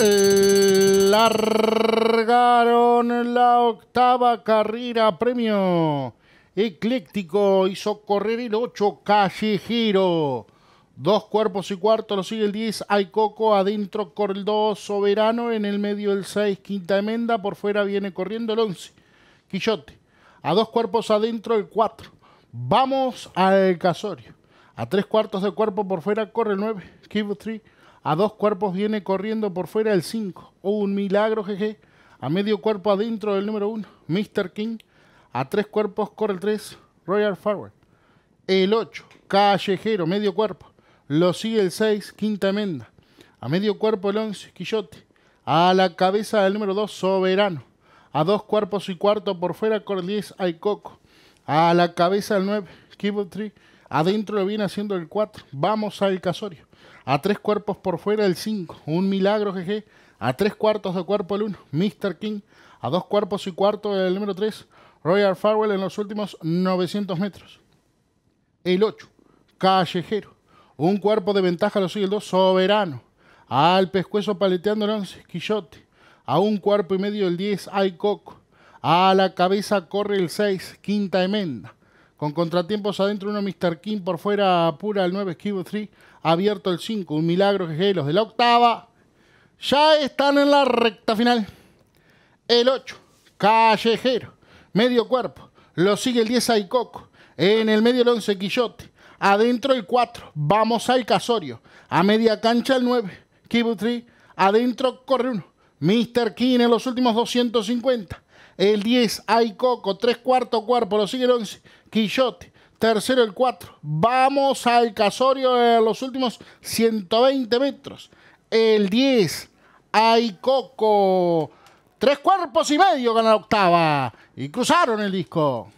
largaron la octava carrera premio. Ecléctico hizo correr el 8 Callejero. Dos cuerpos y cuarto lo sigue el 10 Coco adentro corre el 2. Soberano en el medio el 6 Quinta Emenda por fuera viene corriendo el 11 Quillote. A dos cuerpos adentro el 4. Vamos al Casorio. A tres cuartos de cuerpo por fuera corre el 9 Kibutri a dos cuerpos viene corriendo por fuera el 5. Un milagro, jeje. A medio cuerpo adentro del número 1, Mr. King. A tres cuerpos corre el 3, Royal Forward. El 8, Callejero, medio cuerpo. Lo sigue el 6, Quinta Emenda. A medio cuerpo el 11, Quillote. A la cabeza del número 2, Soberano. A dos cuerpos y cuarto por fuera corre el 10, Coco. A la cabeza del 9, Kibble Tree. Adentro lo viene haciendo el 4. Vamos al Casorio. A tres cuerpos por fuera el 5. Un milagro, GG. A tres cuartos de cuerpo el 1. Mr. King. A dos cuerpos y cuarto el número 3. Royal Farwell en los últimos 900 metros. El 8. Callejero. Un cuerpo de ventaja lo sigue el 2. Soberano. Al pescuezo paleteando el 11. Quillote. A un cuerpo y medio el 10. Hay Coco. A la cabeza corre el 6. Quinta emenda. Con contratiempos adentro, uno Mr. King por fuera pura el 9, esquivo 3, abierto el 5, un milagro que los de la octava. Ya están en la recta final. El 8, callejero, medio cuerpo, lo sigue el 10 Aicoco, en el medio el 11 Quillote, adentro el 4, vamos al Casorio, a media cancha el 9, Kibutri, adentro corre uno, Mr. King en los últimos 250, el 10, Hay Coco. Tres cuartos, cuerpo. Lo sigue el 11, Quillote. Tercero el 4. Vamos al Casorio de los últimos 120 metros. El 10, Hay Coco. Tres cuerpos y medio con la octava. Y cruzaron el disco.